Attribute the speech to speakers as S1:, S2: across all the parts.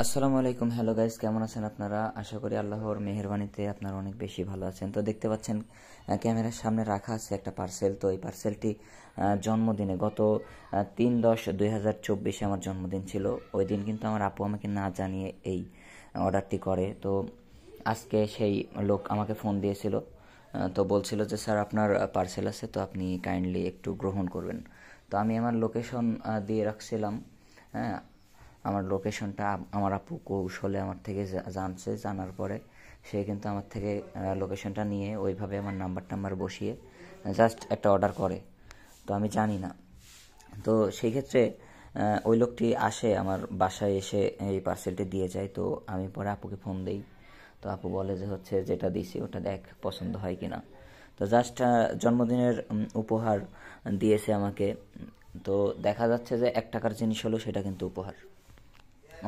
S1: আসসালামু আলাইকুম hello guys কেমন আছেন আপনারা আশা করি আল্লাহর মেহরবানিতে আপনারা অনেক বেশি ভালো আছেন তো দেখতে পাচ্ছেন ক্যামেরার সামনে রাখা আছে একটা পার্সেল তো এই পার্সেলটি জন্মদিনে গত তিন দশ দুই হাজার চব্বিশে আমার জন্মদিন ছিল ওই দিন কিন্তু আমার আপু আমাকে না জানিয়ে এই অর্ডারটি করে তো আজকে সেই লোক আমাকে ফোন দিয়েছিল তো বলছিল যে স্যার আপনার পার্সেল আছে তো আপনি কাইন্ডলি একটু গ্রহণ করবেন তো আমি আমার লোকেশন দিয়ে রাখছিলাম হ্যাঁ আমার লোকেশনটা আমার আপু কৌশলে আমার থেকে জানছে জানার পরে সে কিন্তু আমার থেকে লোকেশনটা নিয়ে ওইভাবে আমার নাম্বার টাম্বার বসিয়ে জাস্ট একটা অর্ডার করে তো আমি জানি না তো সেই ক্ষেত্রে ওই লোকটি আসে আমার বাসায় এসে এই পার্সেলটি দিয়ে যায় তো আমি পরে আপুকে ফোন দিই তো আপু বলে যে হচ্ছে যেটা দিছি ওটা দেখ পছন্দ হয় কি না তো জাস্ট জন্মদিনের উপহার দিয়েছে আমাকে তো দেখা যাচ্ছে যে এক টাকার জিনিস হলো সেটা কিন্তু উপহার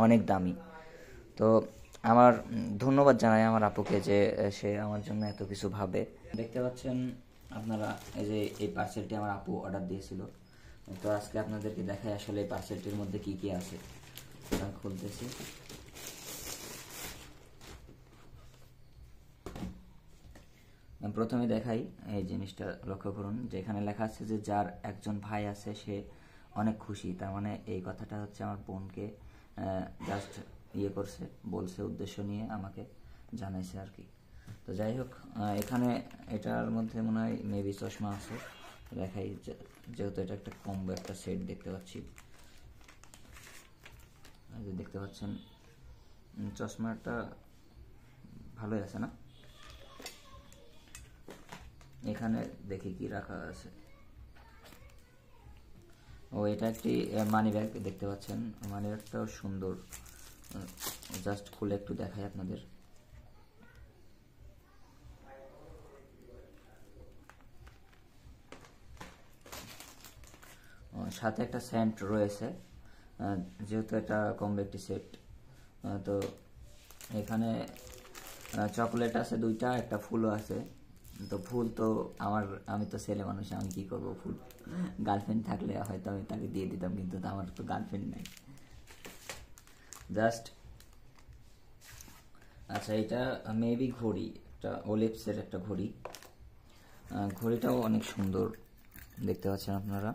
S1: অনেক দামি তো আমার ধন্যবাদ জানাই আমার আপুকে যে সে আমার জন্য এত কিছু ভাবে দেখতে পাচ্ছেন আপনারা এই যে এই পার্সেলটি আমার আপু অর্ডার দিয়েছিল তো আজকে আপনাদেরকে দেখাই আসলে এই পার্সেলটির মধ্যে কি কি আছে খুলতেছি প্রথমে দেখাই এই জিনিসটা লক্ষ্য করুন যে এখানে লেখা আছে যে যার একজন ভাই আছে সে অনেক খুশি তার মানে এই কথাটা হচ্ছে আমার বোনকে জাস্ট ইয়ে করছে বলছে উদ্দেশ্য নিয়ে আমাকে জানাইছে আর কি তো যাই হোক এখানে এটার মধ্যে মনে হয় মেবি চশমা আছে দেখাই যেহেতু এটা একটা কম্বো একটা সেট দেখতে পাচ্ছি দেখতে পাচ্ছেন চশমাটা ভালোই আছে না এখানে দেখি কি রাখা আছে ও এটা একটি মানি ব্যাগ দেখতে পাচ্ছেন মানি ব্যাগটাও সুন্দর জাস্ট খুলে একটু দেখাই আপনাদের সাথে একটা সেন্ট রয়েছে যেহেতু এটা কমবে একটি সেট তো এখানে চকলেট আছে দুইটা একটা ফুলও আছে তো ফুল তো আমার আমি তো ছেলে মানুষ আমি কি করবো ফুল গার্লফ্রেন্ড থাকলে হয়তো আমি তাকে দিয়ে দিতাম কিন্তু আমার তো গার্লফ্রেন্ড নাই জাস্ট আচ্ছা এটা মেবি ঘড়ি একটা ওলিপসের একটা ঘড়ি ঘড়িটাও অনেক সুন্দর দেখতে পাচ্ছেন আপনারা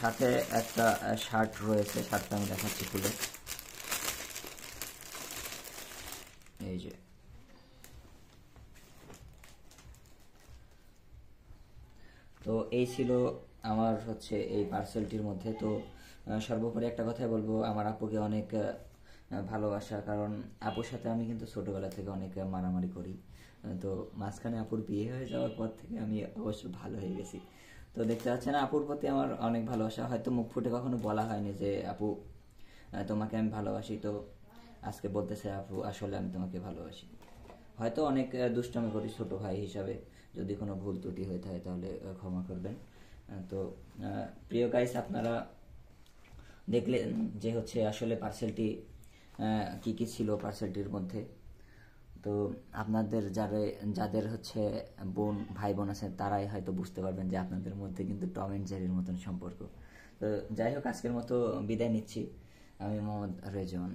S1: সাথে একটা শার্ট রয়েছে শার্টটা আমি দেখাচ্ছি খুলে এই যে তো এই ছিল আমার হচ্ছে এই পার্সেলটির মধ্যে তো সর্বোপরি একটা কথাই বলবো আমার আপুকে অনেক ভালোবাসা কারণ আপুর সাথে আমি কিন্তু ছোটোবেলা থেকে অনেক মারামারি করি তো মাঝখানে আপুর বিয়ে হয়ে যাওয়ার পর থেকে আমি অবশ্য ভালো হয়ে গেছি তো দেখতে পাচ্ছেন আপুর প্রতি আমার অনেক ভালোবাসা হয়তো মুখ ফুটে কখনো বলা হয়নি যে আপু তোমাকে আমি ভালোবাসি তো আজকে বলতেছে আপু আসলে আমি তোমাকে ভালোবাসি হয়তো অনেক দুষ্টমি করি ছোট ভাই হিসাবে যদি কোনো ভুল ত্রুটি হয়ে থাকে তাহলে ক্ষমা করবেন তো প্রিয় গাইস আপনারা দেখলেন যে হচ্ছে আসলে পার্সেলটি কি কি ছিল পার্সেলটির মধ্যে তো আপনাদের যারা যাদের হচ্ছে বোন ভাই বোন আছেন তারাই হয়তো বুঝতে পারবেন যে আপনাদের মধ্যে কিন্তু টম অ্যান্ড জেরির মতন সম্পর্ক তো যাই হোক আজকের মতো বিদায় নিচ্ছি আমি মোহাম্মদ রেজন